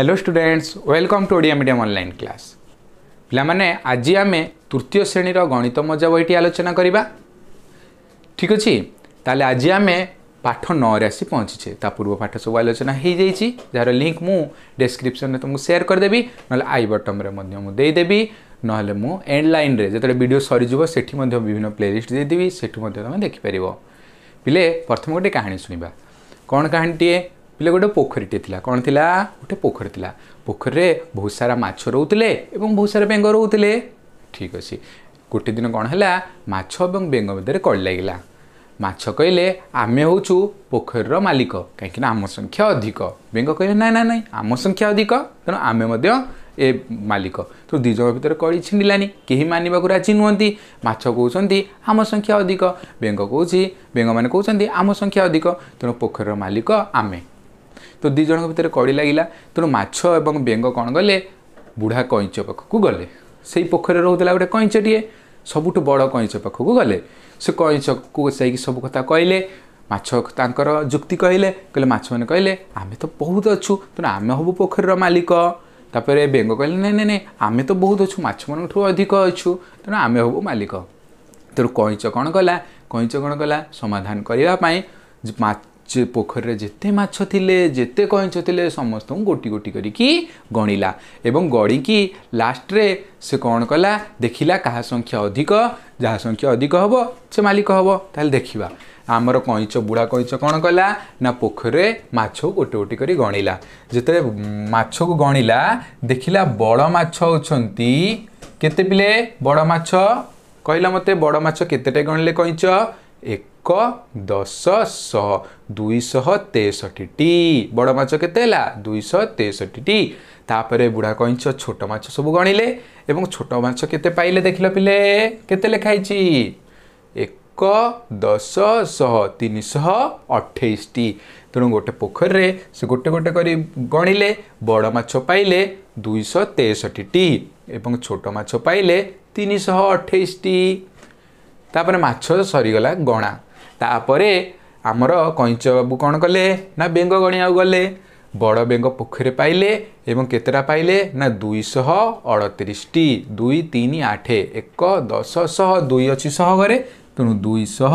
hello students welcome to Odia medium online class ପିଲାମାନେ ଆଜି ଆମେ ତୃତୀୟ ଶ୍ରେଣୀର ଗଣିତ ମଜା ବହିଟି ଆଲୋଚନା କରିବା ଠିକ୍ ଅଛି ତାହେଲେ ଆଜି ଆମେ ପାଠ ନଅରେ ଆସି ପହଞ୍ଚିଛେ ତା ପୂର୍ବ ପାଠ ସବୁ ଆଲୋଚନା ହୋଇଯାଇଛି ଯାହାର ଲିଙ୍କ୍ ମୁଁ ଡେସ୍କ୍ରିପ୍ସନ୍ରେ ତୁମକୁ ସେୟାର କରିଦେବି ନହେଲେ ଆଇ ବଟମ୍ରେ ମଧ୍ୟ ମୁଁ ଦେଇଦେବି ନହେଲେ ମୁଁ ଏଣ୍ଡ ଲାଇନ୍ରେ ଯେତେବେଳେ ଭିଡ଼ିଓ ସରିଯିବ ସେଠି ମଧ୍ୟ ବିଭିନ୍ନ ପ୍ଲେଲିଷ୍ଟ ଦେଇଦେବି ସେଠୁ ମଧ୍ୟ ତୁମେ ଦେଖିପାରିବ ପିଲେ ପ୍ରଥମେ ଗୋଟେ କାହାଣୀ ଶୁଣିବା କ'ଣ କାହାଣୀଟିଏ ବୋଇଲେ ଗୋଟେ ପୋଖରୀଟିଏ ଥିଲା କ'ଣ ଥିଲା ଗୋଟେ ପୋଖରୀ ଥିଲା ପୋଖରୀରେ ବହୁତ ସାରା ମାଛ ରହୁଥିଲେ ଏବଂ ବହୁତ ସାରା ବେଙ୍ଗ ରହୁଥିଲେ ଠିକ୍ ଅଛି ଗୋଟେ ଦିନ କ'ଣ ହେଲା ମାଛ ଏବଂ ବେଙ୍ଗ ମଧ୍ୟରେ କଳି ଲାଗିଲା ମାଛ କହିଲେ ଆମେ ହେଉଛୁ ପୋଖରୀର ମାଲିକ କାହିଁକିନା ଆମ ସଂଖ୍ୟା ଅଧିକ ବେଙ୍ଗ କହିଲେ ନାଇଁ ନାଇଁ ନାଇଁ ଆମ ସଂଖ୍ୟା ଅଧିକ ତେଣୁ ଆମେ ମଧ୍ୟ ଏ ମାଲିକ ତ ଦୁଇ ଜଣ ଭିତରେ କଳି ଛିଣ୍ଡିଲାନି କେହି ମାନିବାକୁ ରାଜି ନୁହନ୍ତି ମାଛ କହୁଛନ୍ତି ଆମ ସଂଖ୍ୟା ଅଧିକ ବେଙ୍ଗ କହୁଛି ବେଙ୍ଗମାନେ କହୁଛନ୍ତି ଆମ ସଂଖ୍ୟା ଅଧିକ ତେଣୁ ପୋଖରୀର ମାଲିକ ଆମେ ତ ଦୁଇ ଜଣଙ୍କ ଭିତରେ କଳି ଲାଗିଲା ତେଣୁ ମାଛ ଏବଂ ବେଙ୍ଗ କ'ଣ ଗଲେ ବୁଢ଼ା କଇଁଚ ପାଖକୁ ଗଲେ ସେଇ ପୋଖରୀରେ ରହୁଥିଲା ଗୋଟେ କଇଁଚଟିଏ ସବୁଠୁ ବଡ଼ କଇଁଚ ପାଖକୁ ଗଲେ ସେ କଇଁଚକୁ ଯାଇକି ସବୁ କଥା କହିଲେ ମାଛ ତାଙ୍କର ଯୁକ୍ତି କହିଲେ କହିଲେ ମାଛମାନେ କହିଲେ ଆମେ ତ ବହୁତ ଅଛୁ ତେଣୁ ଆମେ ହବୁ ପୋଖରୀର ମାଲିକ ତାପରେ ବେଙ୍ଗ କହିଲେ ନାଇଁ ନାଇଁ ନାଇଁ ଆମେ ତ ବହୁତ ଅଛୁ ମାଛମାନଙ୍କଠୁ ଅଧିକ ଅଛୁ ତେଣୁ ଆମେ ହବୁ ମାଲିକ ତେଣୁ କଇଁଚ କ'ଣ କଲା କଇଁଚ କ'ଣ କଲା ସମାଧାନ କରିବା ପାଇଁ ଯେ ପୋଖରୀରେ ଯେତେ ମାଛ ଥିଲେ ଯେତେ କଇଁଚ ଥିଲେ ସମସ୍ତଙ୍କୁ ଗୋଟି ଗୋଟି କରିକି ଗଣିଲା ଏବଂ ଗଢ଼ିକି ଲାଷ୍ଟରେ ସେ କ'ଣ କଲା ଦେଖିଲା କାହା ସଂଖ୍ୟା ଅଧିକ ଯାହା ସଂଖ୍ୟା ଅଧିକ ହେବ ସେ ମାଲିକ ହେବ ତାହେଲେ ଦେଖିବା ଆମର କଇଁଚ ବୁଢ଼ା କଇଁଚ କ'ଣ କଲା ନା ପୋଖରୀରେ ମାଛକୁ ଗୋଟି ଗୋଟି କରି ଗଣିଲା ଯେତେବେଳେ ମାଛକୁ ଗଣିଲା ଦେଖିଲା ବଡ଼ ମାଛ ହେଉଛନ୍ତି କେତେ ପିଲେ ବଡ଼ ମାଛ କହିଲା ମୋତେ ବଡ଼ ମାଛ କେତେଟା ଗଣିଲେ କଇଁଚ ଏକ एक दस सह दुईश तेसठीटी बड़ माछ केते होला दुईश तेसठीटी तापरे बुढा कइंच छोट माछ सब गणिले एवं छोट माछ केते पाइले देखिल पिले केते लेखाइछि एक दस सह तीनश अठाईसटी तेणु गोटे पोखर रे से गोटे गोटे करी गणिले बड़ माछ पाइले दुईश टी एवं छोट माछ पाइले तीनश अठाईसटी तापरे माछ सरीगला गणा ତାପରେ ଆମର କଇଁଚ ବାବୁ କ'ଣ କଲେ ନା ବେଙ୍ଗ ଗଣିବାକୁ ଗଲେ ବଡ଼ ବେଙ୍ଗ ପୋଖରୀରେ ପାଇଲେ ଏବଂ କେତେଟା ପାଇଲେ ନା ଦୁଇଶହ ଅଡ଼ତିରିଶଟି ଦୁଇ ତିନି ଆଠ ଏକ ଦଶ ଶହ ଦୁଇ ଅଛି ଶହ ଘରେ ତେଣୁ ଦୁଇଶହ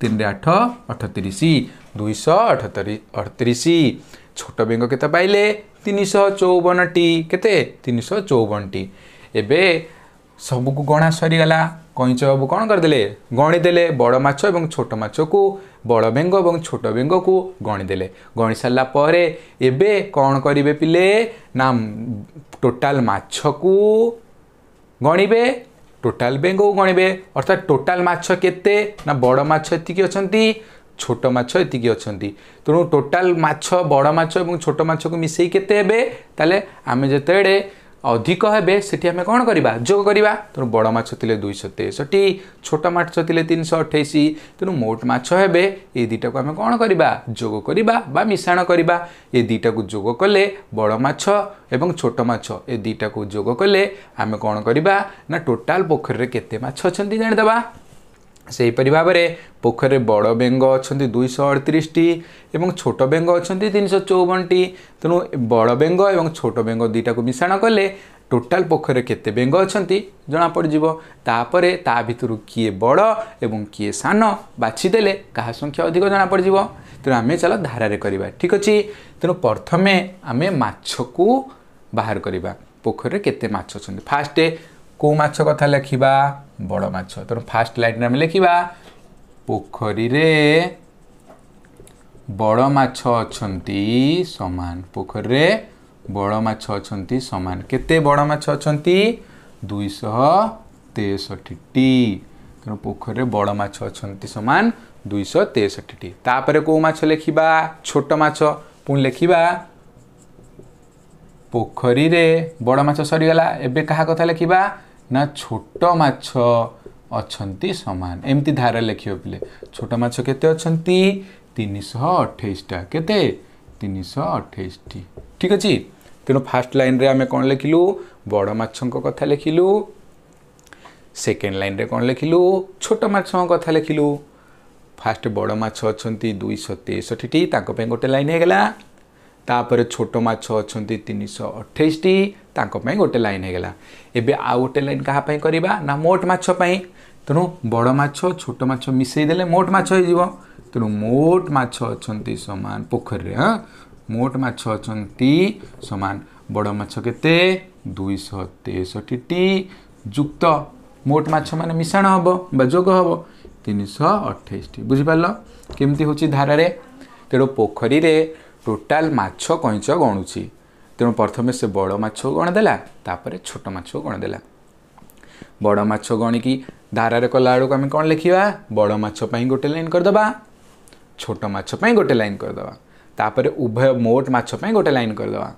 ତିନିରେ ଆଠ ଅଠତିରିଶ ଦୁଇଶହ ଅଠତରି ଅଠତିରିଶ ଛୋଟ ବେଙ୍ଗ କେତେ ପାଇଲେ ତିନିଶହ ଚଉବନଟି କେତେ ତିନିଶହ ଚଉବନଟି ଏବେ ସବୁକୁ ଗଣା ସରିଗଲା କଇଁଚ ବାବୁ କ'ଣ କରିଦେଲେ ଗଣିଦେଲେ ବଡ଼ ମାଛ ଏବଂ ଛୋଟ ମାଛକୁ ବଡ଼ ବେଙ୍ଗ ଏବଂ ଛୋଟ ବେଙ୍ଗକୁ ଗଣିଦେଲେ ଗଣି ସାରିଲା ପରେ ଏବେ କ'ଣ କରିବେ ପିଲେ ନା ଟୋଟାଲ ମାଛକୁ ଗଣିବେ ଟୋଟାଲ ବେଙ୍ଗକୁ ଗଣିବେ ଅର୍ଥାৎ ଟୋଟାଲ ମାଛ କେତେ ନା ବଡ଼ ମାଛ ଏତିକି ଅଛନ୍ତି ছোট মাছ এতিকি অনেক তেমন টোটাল মাছ বড় মাছ এবং ছোট মাছকে মিশাই কেতে হবে তাহলে আমি যেতবে ଅଧିକ ହେବେ ସେଠି ଆମେ କ'ଣ କରିବା ଯୋଗ କରିବା ତେଣୁ ବଡ଼ ମାଛ ଥିଲେ ଦୁଇଶହ ତେଷଠି ଛୋଟ ମାଛ ଥିଲେ ତିନିଶହ ଅଠେଇଶ ତେଣୁ ମୋଟ ମାଛ ହେବେ ଏ ଦୁଇଟାକୁ ଆମେ କ'ଣ କରିବା ଯୋଗ କରିବା ବା ମିଶାଣ କରିବା ଏ ଦୁଇଟାକୁ ଯୋଗ କଲେ ବଡ଼ ମାଛ ଏବଂ ଛୋଟ ମାଛ ଏ ଦୁଇଟାକୁ ଯୋଗ କଲେ ଆମେ କ'ଣ କରିବା ନା ଟୋଟାଲ୍ ପୋଖରୀରେ କେତେ ମାଛ ଅଛନ୍ତି ଜାଣିଦେବା ସେହିପରି ଭାବରେ ପୋଖରୀରେ ବଡ଼ ବେଙ୍ଗ ଅଛନ୍ତି ଦୁଇଶହ ଅଠତିରିଶଟି ଏବଂ ଛୋଟ ବେଙ୍ଗ ଅଛନ୍ତି ତିନିଶହ ଚଉବନଟି ତେଣୁ ବଡ଼ ବେଙ୍ଗ ଏବଂ ଛୋଟ ବେଙ୍ଗ ଦୁଇଟାକୁ ମିଶାଣ କଲେ ଟୋଟାଲ ପୋଖରୀରେ କେତେ ବେଙ୍ଗ ଅଛନ୍ତି ଜଣାପଡ଼ିଯିବ ତାପରେ ତା ଭିତରୁ କିଏ ବଡ଼ ଏବଂ କିଏ ସାନ ବାଛିଦେଲେ କାହା ସଂଖ୍ୟା ଅଧିକ ଜଣାପଡ଼ିଯିବ ତେଣୁ ଆମେ ଚାଲ ଧାରାରେ କରିବା ଠିକ୍ ଅଛି ତେଣୁ ପ୍ରଥମେ ଆମେ ମାଛକୁ ବାହାର କରିବା ପୋଖରୀରେ କେତେ ମାଛ ଅଛନ୍ତି ଫାଷ୍ଟେ କେଉଁ ମାଛ କଥା ଲେଖିବା ବଡ଼ ମାଛ ତେଣୁ ଫାଷ୍ଟ ଲାଇନ୍ରେ ଆମେ ଲେଖିବା ପୋଖରୀରେ ବଡ଼ ମାଛ ଅଛନ୍ତି ସମାନ ପୋଖରୀରେ ବଡ଼ ମାଛ ଅଛନ୍ତି ସମାନ କେତେ ବଡ଼ ମାଛ ଅଛନ୍ତି ଦୁଇଶହ ତେଷଠିଟି ତେଣୁ ପୋଖରୀରେ ବଡ଼ ମାଛ ଅଛନ୍ତି ସମାନ ଦୁଇଶହ ତେଷଠିଟି ତାପରେ କେଉଁ ମାଛ ଲେଖିବା ଛୋଟ ମାଛ ପୁଣି ଲେଖିବା ପୋଖରୀରେ ବଡ଼ ମାଛ ସରିଗଲା ଏବେ କାହା କଥା ଲେଖିବା ନା ଛୋଟ ମାଛ ଅଛନ୍ତି ସମାନ ଏମିତି ଧାରା ଲେଖିବ ପିଲେ ଛୋଟ ମାଛ କେତେ ଅଛନ୍ତି ତିନିଶହ ଅଠେଇଶଟା କେତେ ତିନିଶହ ଅଠେଇଶଟି ଠିକ୍ ଅଛି ତେଣୁ ଫାର୍ଷ୍ଟ ଲାଇନ୍ରେ ଆମେ କ'ଣ ଲେଖିଲୁ ବଡ଼ ମାଛଙ୍କ କଥା ଲେଖିଲୁ ସେକେଣ୍ଡ ଲାଇନ୍ରେ କ'ଣ ଲେଖିଲୁ ଛୋଟ ମାଛଙ୍କ କଥା ଲେଖିଲୁ ଫାଷ୍ଟ ବଡ଼ ମାଛ ଅଛନ୍ତି ଦୁଇଶହ ତେଷଠିଟି ତାଙ୍କ ପାଇଁ ଗୋଟେ ଲାଇନ୍ ହୋଇଗଲା ତାପରେ ଛୋଟ ମାଛ ଅଛନ୍ତି ତିନିଶହ ଅଠେଇଶଟି ତାଙ୍କ ପାଇଁ ଗୋଟେ ଲାଇନ୍ ହେଇଗଲା ଏବେ ଆଉ ଗୋଟେ ଲାଇନ୍ କାହା ପାଇଁ କରିବା ନା ମୋଟ ମାଛ ପାଇଁ ତେଣୁ ବଡ଼ ମାଛ ଛୋଟ ମାଛ ଦେଲେ ମୋଟ ମାଛ ହେଇଯିବ ତେଣୁ ମୋଟ ମାଛ ଅଛନ୍ତି ସମାନ ପୋଖରୀରେ ହଁ ମୋଟ ମାଛ ଅଛନ୍ତି ସମାନ ବଡ଼ ମାଛ କେତେ ଦୁଇଶହ ତେଷଠି ଟି ଯୁକ୍ତ ମୋଟ ମାଛ ମାନେ ମିଶାଣ ହେବ ବା ଯୋଗ ହେବ ତିନିଶହ ଅଠେଇଶଟି ବୁଝିପାରିଲ କେମିତି ହେଉଛି ଧାରାରେ ତେଣୁ ପୋଖରୀରେ ଟୋଟାଲ ମାଛ କଇଁଚ ଗଣୁଛି ତେଣୁ ପ୍ରଥମେ ସେ ବଡ଼ ମାଛକୁ ଗଣିଦେଲା ତାପରେ ଛୋଟ ମାଛକୁ ଗଣିଦେଲା ବଡ଼ ମାଛ ଗଣିକି ଧାରାରେ କଲାବେଳକୁ ଆମେ କ'ଣ ଲେଖିବା ବଡ଼ ମାଛ ପାଇଁ ଗୋଟେ ଲାଇନ୍ କରିଦେବା ଛୋଟ ମାଛ ପାଇଁ ଗୋଟେ ଲାଇନ୍ କରିଦେବା ତାପରେ ଉଭୟ ମୋଟ ମାଛ ପାଇଁ ଗୋଟେ ଲାଇନ୍ କରିଦେବା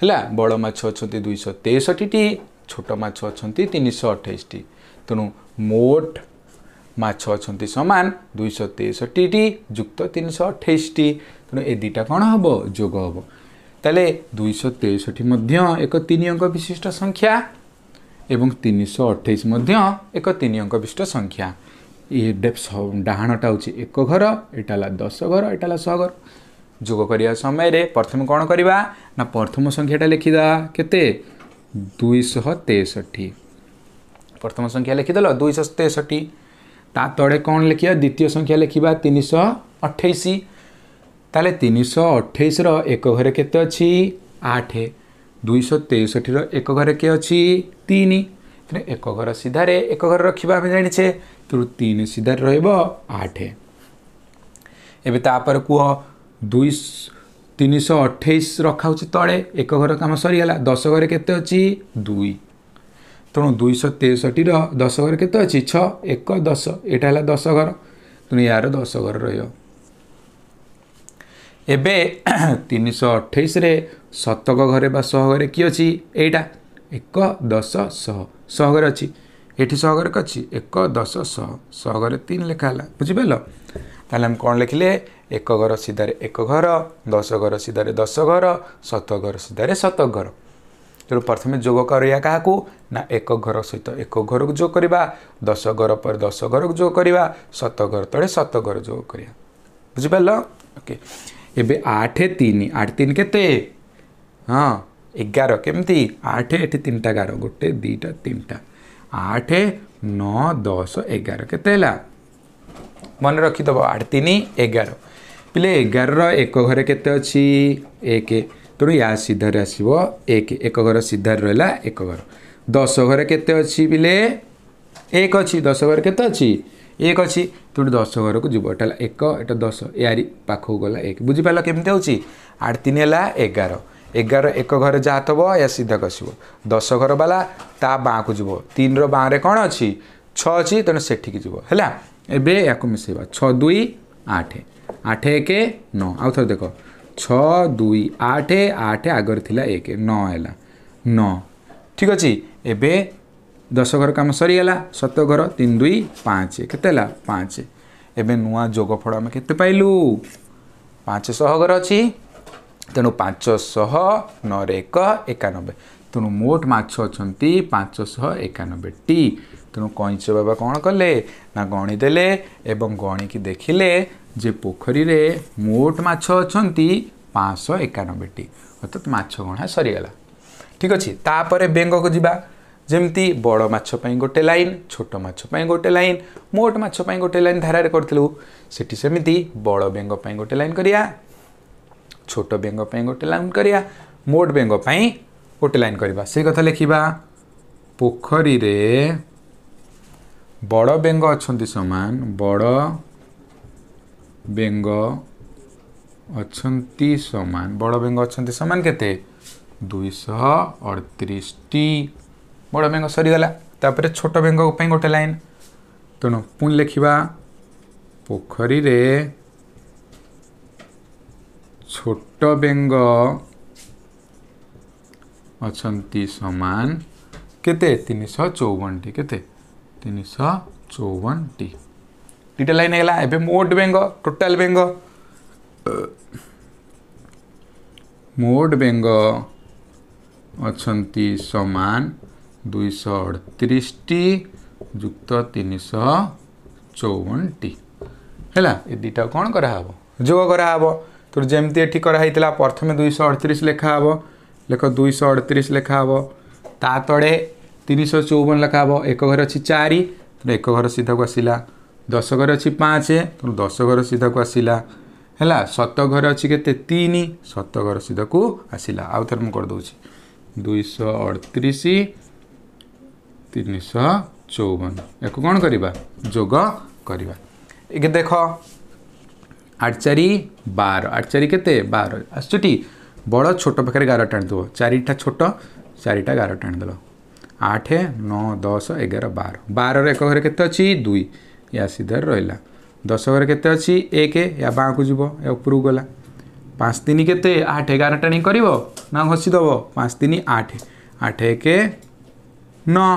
ହେଲା ବଡ଼ ମାଛ ଅଛନ୍ତି ଦୁଇଶହ ତେଷଠିଟି ଛୋଟ ମାଛ ଅଛନ୍ତି ତିନିଶହ ଅଠେଇଶଟି ତେଣୁ ମୋଟ ମାଛ ଅଛନ୍ତି ସମାନ ଦୁଇଶହ ତେଷଠିଟି ଯୁକ୍ତ ତିନିଶହ ଅଠେଇଶଟି ତେଣୁ ଏ ଦୁଇଟା କ'ଣ ହେବ ଯୋଗ ହେବ तले 263 तेसठी एक तीन अंक विशिष्ट संख्या तीन अंक विशिष्ट संख्या डाहाणा हुन्छ एक घर एटा होला दस घर एटा होला घर करिया समय प्रथम कन प्रथम संख्याटा लेखिद केते दुईश तेसी प्रथम संख्या लेखिदे लुई तेसठी त्वितीय्ख्या लेखितिनिठाइस ତାହେଲେ ତିନିଶହ ଅଠେଇଶର ଏକ ଘରେ କେତେ ଅଛି ଆଠ ଦୁଇଶହ ତେଷଠିର ଏକ ଘରେ କିଏ ଅଛି ତିନି ତେଣୁ ଏକ ଘର ସିଧାରେ ଏକ ଘର ରଖିବା ଆମେ ଜାଣିଛେ ତେଣୁ ତିନି ସିଧାରେ ରହିବ ଆଠ ଏବେ ତାପରେ କୁହ ଦୁଇ ତିନିଶହ ଅଠେଇଶ ରଖାହେଉଛି ତଳେ ଏକ ଘର କାମ ସରିଗଲା ଦଶ ଘରେ କେତେ ଅଛି ଦୁଇ ତେଣୁ ଦୁଇଶହ ତେଷଠିର ଦଶ ଘରେ କେତେ ଅଛି ଛଅ ଏକ ଦଶ ଏଇଟା ହେଲା ଦଶ ଘର ତେଣୁ ଏହାର ଦଶ ଘର ରହିବ ଏବେ ତିନିଶହ ଅଠେଇଶରେ ଶତକ ଘରେ ବା ଶହ ଘରେ କିଏ ଅଛି ଏଇଟା ଏକ ଦଶ ଶହ ଶହ ଘରେ ଅଛି ଏଠି ଶହ ଘରେ ଅଛି ଏକ ଦଶ ଶହ ଶହ ଘରେ ତିନି ଲେଖା ହେଲା ବୁଝିପାରିଲ ତାହେଲେ ଆମେ କ'ଣ ଲେଖିଲେ ଏକ ଘର ସିଧାରେ ଏକ ଘର ଦଶ ଘର ସିଧାରେ ଦଶ ଘର ଶତ ଘର ସିଧାରେ ଶତ ଘର ତେଣୁ ପ୍ରଥମେ ଯୋଗ କରିବା କାହାକୁ ନା ଏକ ଘର ସହିତ ଏକ ଘରକୁ ଯୋଗ କରିବା ଦଶ ଘର ପରେ ଦଶ ଘରକୁ ଯୋଗ କରିବା ଶତ ଘର ତଳେ ଶତ ଘର ଯୋଗ କରିବା ବୁଝିପାରିଲ ଓକେ एबे आठ तीन आठ तीन के हाँ एगार केमती आठ एट तीन टा गार गोटे दीटा तीन टा आठ नौ दस एगार के मन रखीद आठ तीन एगार पे एगार एक घर के एक तेणु या सीधार आस एक एक घर सीधार रहा एक घर दस घर के एक अच्छी दस घर के एक अच्छी ତେଣୁ ଦଶ ଘରକୁ ଯିବ ଏଟା ହେଲା ଏକ ଏଟା ଦଶ ଏହାରି ପାଖକୁ ଗଲା ଏକ ବୁଝିପାରିଲ କେମିତି ହେଉଛି ଆଠ ତିନି ହେଲା ଏଗାର ଏଗାର ଏକ ଘରେ ଯାହା ଥବ ଏହା ସିଧା କସିବ ଦଶ ଘର ବାଲା ତା ବାଁକୁ ଯିବ ତିନିର ବାଁରେ କ'ଣ ଅଛି ଛଅ ଅଛି ତେଣୁ ସେଠିକି ଯିବ ହେଲା ଏବେ ୟାକୁ ମିଶାଇବା ଛଅ ଦୁଇ ଆଠ ଆଠ ଏକ ନଅ ଆଉ ଥରେ ଦେଖ ଛଅ ଦୁଇ ଆଠ ଆଠ ଆଗରେ ଥିଲା ଏକ ନଅ ହେଲା ନଅ ଠିକ୍ ଅଛି ଏବେ ଦଶ ଘର କାମ ସରିଗଲା ସତ ଘର ତିନି ଦୁଇ ପାଞ୍ଚ କେତେ ହେଲା ପାଞ୍ଚ ଏବେ ନୂଆ ଯୋଗଫଳ ଆମେ କେତେ ପାଇଲୁ ପାଞ୍ଚଶହ ଘର ଅଛି ତେଣୁ ପାଞ୍ଚଶହ ନରେ ଏକ ଏକାନବେ ତେଣୁ ମୋଟ ମାଛ ଅଛନ୍ତି ପାଞ୍ଚଶହ ଏକାନବେଟି ତେଣୁ କଇଁଚ ବାବା କ'ଣ କଲେ ନା ଗଣିଦେଲେ ଏବଂ ଗଣିକି ଦେଖିଲେ ଯେ ପୋଖରୀରେ ମୋଟ ମାଛ ଅଛନ୍ତି ପାଞ୍ଚଶହ ଏକାନବେଟି ଅର୍ଥାତ୍ ମାଛ ଗଣା ସରିଗଲା ଠିକ୍ ଅଛି ତାପରେ ବେଙ୍ଗକୁ ଯିବା जमी बड़ मैं गोटे लाइन छोट मैं गोटे लाइन मोट मैं गोटे लाइन धारा करूँ से बड़ बेंग गोटे लाइन कराया छोट बेंग गोटे लाइन कराया मोट बेंग गोटे लाइन करवा से कथा लिखा पोखरी बड़ बेंग अच्छा सामान बड़ बेंग अच्छा सामान बड़ बेंग अच्छा सामान के दुश अड़तीस ବଡ଼ ବେଙ୍ଗ ସରିଗଲା ତାପରେ ଛୋଟ ବେଙ୍ଗ ପାଇଁ ଗୋଟେ ଲାଇନ୍ ତେଣୁ ପୁଣି ଲେଖିବା ପୋଖରୀରେ ଛୋଟ ବେଙ୍ଗ ଅଛନ୍ତି ସମାନ କେତେ ତିନିଶହ ଚଉବନଟି କେତେ ତିନିଶହ ଚଉବନଟି ଦୁଇଟା ଲାଇନ୍ ହେଇଗଲା ଏବେ ମୋଟ ବେଙ୍ଗ ଟୋଟାଲ ବେଙ୍ଗ ମୋଟ ବେଙ୍ଗ ଅଛନ୍ତି ସମାନ दुईश अडतिसटुक्त तिनश चौवन टिला दुईटा कन्हे जाहो तर जेमी एउटा कहाँ प्रथमे दुईश अठतिस लेखाहे लेख दुईश अठतिस लेखाहे ताते तिन शौवन लेखाहे एक घर अझ चारि त एक घर सिधाको आसला दस घर अझै पाँच तस घर सिधाको आसलात घर अझे तिन सतघर सिधाको आसला आउँछ मदे दुईश अठतिस ତିନିଶହ ଚଉବନ ୟାକୁ କ'ଣ କରିବା ଯୋଗ କରିବା ଇଏ ଦେଖ ଆଠ ଚାରି ବାର ଆଠ ଚାରି କେତେ ବାର ଆସୁଛଟି ବଡ଼ ଛୋଟ ପାଖରେ ଗାର ଟାଣିଦେବ ଚାରିଟା ଛୋଟ ଚାରିଟା ଗାର ଟାଣିଦେଲ ଆଠ ନଅ ଦଶ ଏଗାର ବାର ବାରର ଏକ ଘରେ କେତେ ଅଛି ଦୁଇ ୟା ସିଧାରେ ରହିଲା ଦଶ ଘରେ କେତେ ଅଛି ଏକ ୟା ବାଁକୁ ଯିବ ୟା ଉପରକୁ ଗଲା ପାଞ୍ଚ ତିନି କେତେ ଆଠ ଗାର ଟାଣି କରିବ ନା ଘଷିଦେବ ପାଞ୍ଚ ତିନି ଆଠ ଆଠ ଏକ ନଅ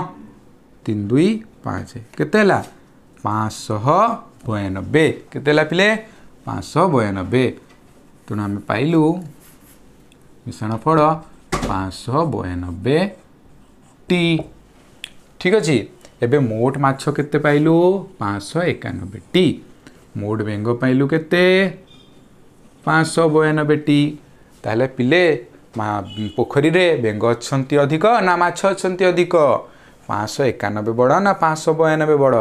ତିନି ଦୁଇ ପାଞ୍ଚ କେତେ ହେଲା ପାଞ୍ଚଶହ ବୟାନବେ କେତେ ହେଲା ପିଲେ ପାଞ୍ଚଶହ ବୟାନବେ ତେଣୁ ଆମେ ପାଇଲୁ ମିଶାଣ ଫଳ ପାଞ୍ଚଶହ ବୟାନବେ ଟି ଠିକ୍ ଅଛି ଏବେ ମୋଟ ମାଛ କେତେ ପାଇଲୁ ପାଞ୍ଚଶହ ଏକାନବେ ଟି ମୋଟ ବେଙ୍ଗ ପାଇଲୁ କେତେ ପାଞ୍ଚଶହ ବୟାନବେ ଟି ତାହେଲେ ପିଲେ ପୋଖରୀରେ ବେଙ୍ଗ ଅଛନ୍ତି ଅଧିକ ନା ମାଛ ଅଛନ୍ତି ଅଧିକ ପାଞ୍ଚଶହ ଏକାନବେ ବଡ଼ ନା ପାଞ୍ଚଶହ ବୟାନବେ ବଡ଼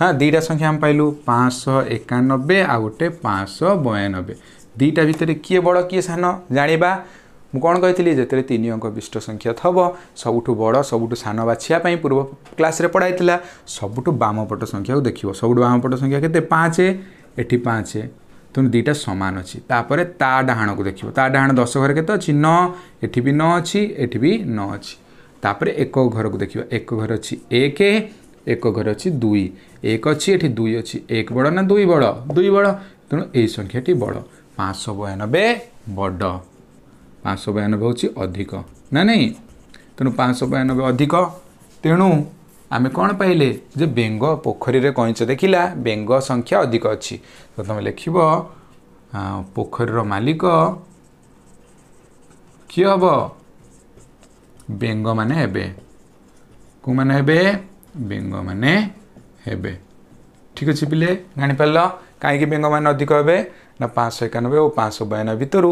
ହଁ ଦୁଇଟା ସଂଖ୍ୟା ଆମେ ପାଇଲୁ ପାଞ୍ଚଶହ ଏକାନବେ ଆଉ ଗୋଟେ ପାଞ୍ଚଶହ ବୟାନବେ ଦୁଇଟା ଭିତରେ କିଏ ବଡ଼ କିଏ ସାନ ଜାଣିବା ମୁଁ କ'ଣ କହିଥିଲି ଯେତେବେଳେ ତିନି ଅଙ୍କ ବିଷ୍ଟ ସଂଖ୍ୟା ଥବ ସବୁଠୁ ବଡ଼ ସବୁଠୁ ସାନ ବାଛିବା ପାଇଁ ପୂର୍ବ କ୍ଲାସ୍ରେ ପଢ଼ାଇଥିଲା ସବୁଠୁ ବାମପଟ ସଂଖ୍ୟାକୁ ଦେଖିବ ସବୁଠୁ ବାମପଟ ସଂଖ୍ୟା କେତେ ପାଞ୍ଚ ଏଠି ପାଞ୍ଚ ତେଣୁ ଦୁଇଟା ସମାନ ଅଛି ତାପରେ ତା ଡାହାଣକୁ ଦେଖିବ ତା ଡାହାଣ ଦଶ ଘରେ କେତେ ଅଛି ନଅ ଏଠି ବି ନଅ ଅଛି ଏଠି ବି ନଅ ଅଛି तर एक घरक देखियो एक घर अझ एक घर अझ दुई एक दुई अघि एक बड दुई बड दुई बड टी बड पाँच बयानब्बे हो नै तयानब्बे अधिक तेणु आमे पाइले पाले बेंग पोखरी बेंग संख्या अधिक अस्ति तो लेखि पोखरी र मालिक के ह ବେଙ୍ଗ ମାନେ ହେବେ କେଉଁମାନେ ହେବେ ବେଙ୍ଗମାନେ ହେବେ ଠିକ୍ ଅଛି ପିଲେ ଜାଣିପାରିଲ କାହିଁକି ବେଙ୍ଗମାନେ ଅଧିକ ହେବେ ନା ପାଞ୍ଚଶହ ଏକାନବେ ଓ ପାଞ୍ଚଶହ ବୟାନବେ ଭିତରୁ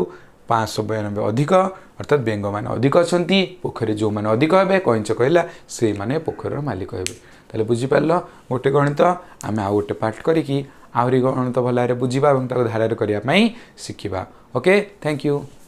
ପାଞ୍ଚଶହ ବୟାନବେ ଅଧିକ ଅର୍ଥାତ୍ ବେଙ୍ଗମାନେ ଅଧିକ ଅଛନ୍ତି ପୋଖରୀରେ ଯେଉଁମାନେ ଅଧିକ ହେବେ କଇଁଛ କହିଲା ସେଇମାନେ ପୋଖରୀର ମାଲିକ ହେବେ ତାହେଲେ ବୁଝିପାରିଲ ଗୋଟେ ଗଣିତ ଆମେ ଆଉ ଗୋଟେ ପାର୍ଟ କରିକି ଆହୁରି ଗଣିତ ଭଲରେ ବୁଝିବା ଏବଂ ତାକୁ ଧାରାରେ କରିବା ପାଇଁ ଶିଖିବା ଓକେ ଥ୍ୟାଙ୍କ ୟୁ